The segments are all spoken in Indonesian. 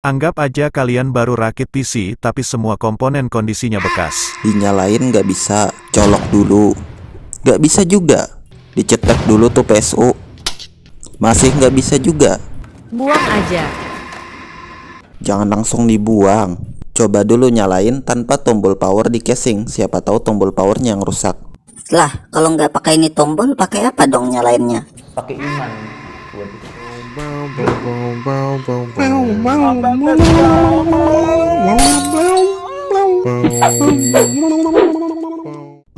Anggap aja kalian baru rakit PC tapi semua komponen kondisinya bekas. Dinyalain nggak bisa, colok dulu. Nggak bisa juga. Dicetak dulu tuh PSU. Masih nggak bisa juga. Buang aja. Jangan langsung dibuang. Coba dulu nyalain tanpa tombol power di casing, siapa tahu tombol powernya yang rusak. Lah, kalau nggak pakai ini tombol, pakai apa dong nyalainnya? Pakai iman.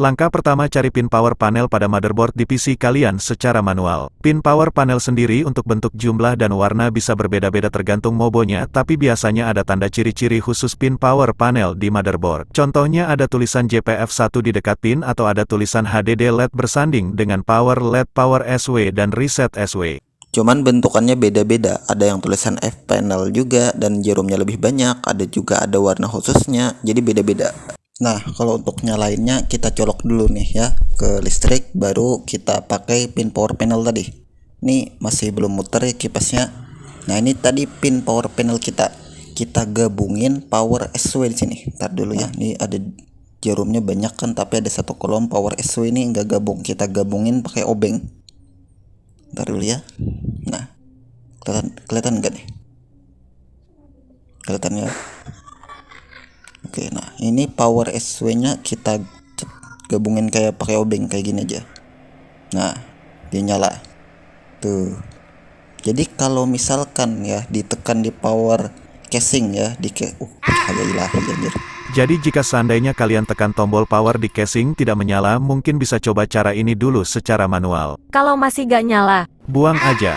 Langkah pertama cari pin power panel pada motherboard di PC kalian secara manual. Pin power panel sendiri untuk bentuk jumlah dan warna bisa berbeda-beda tergantung mobonya, tapi biasanya ada tanda ciri-ciri khusus pin power panel di motherboard. Contohnya ada tulisan JPF1 di dekat pin atau ada tulisan HDD LED bersanding dengan power LED power SW dan reset SW. Cuman bentukannya beda-beda, ada yang tulisan F panel juga dan jarumnya lebih banyak, ada juga ada warna khususnya, jadi beda-beda. Nah, kalau untuk nyalainnya kita colok dulu nih ya ke listrik baru kita pakai pin power panel tadi. Ini masih belum muter ya kipasnya. Nah, ini tadi pin power panel kita. Kita gabungin power SW di sini. Entar dulu ya. Ini ada jarumnya banyak kan tapi ada satu kolom power SW ini nggak gabung. Kita gabungin pakai obeng. Ntar dulu ya kelihatan kelihatan enggak nih kelihatan ya oke nah ini power SW nya kita gabungin kayak pakai obeng kayak gini aja nah dia nyala tuh jadi kalau misalkan ya ditekan di power casing ya di ke uh, alhamdulillah anjir. Jadi jika seandainya kalian tekan tombol power di casing tidak menyala, mungkin bisa coba cara ini dulu secara manual. Kalau masih gak nyala, buang aja.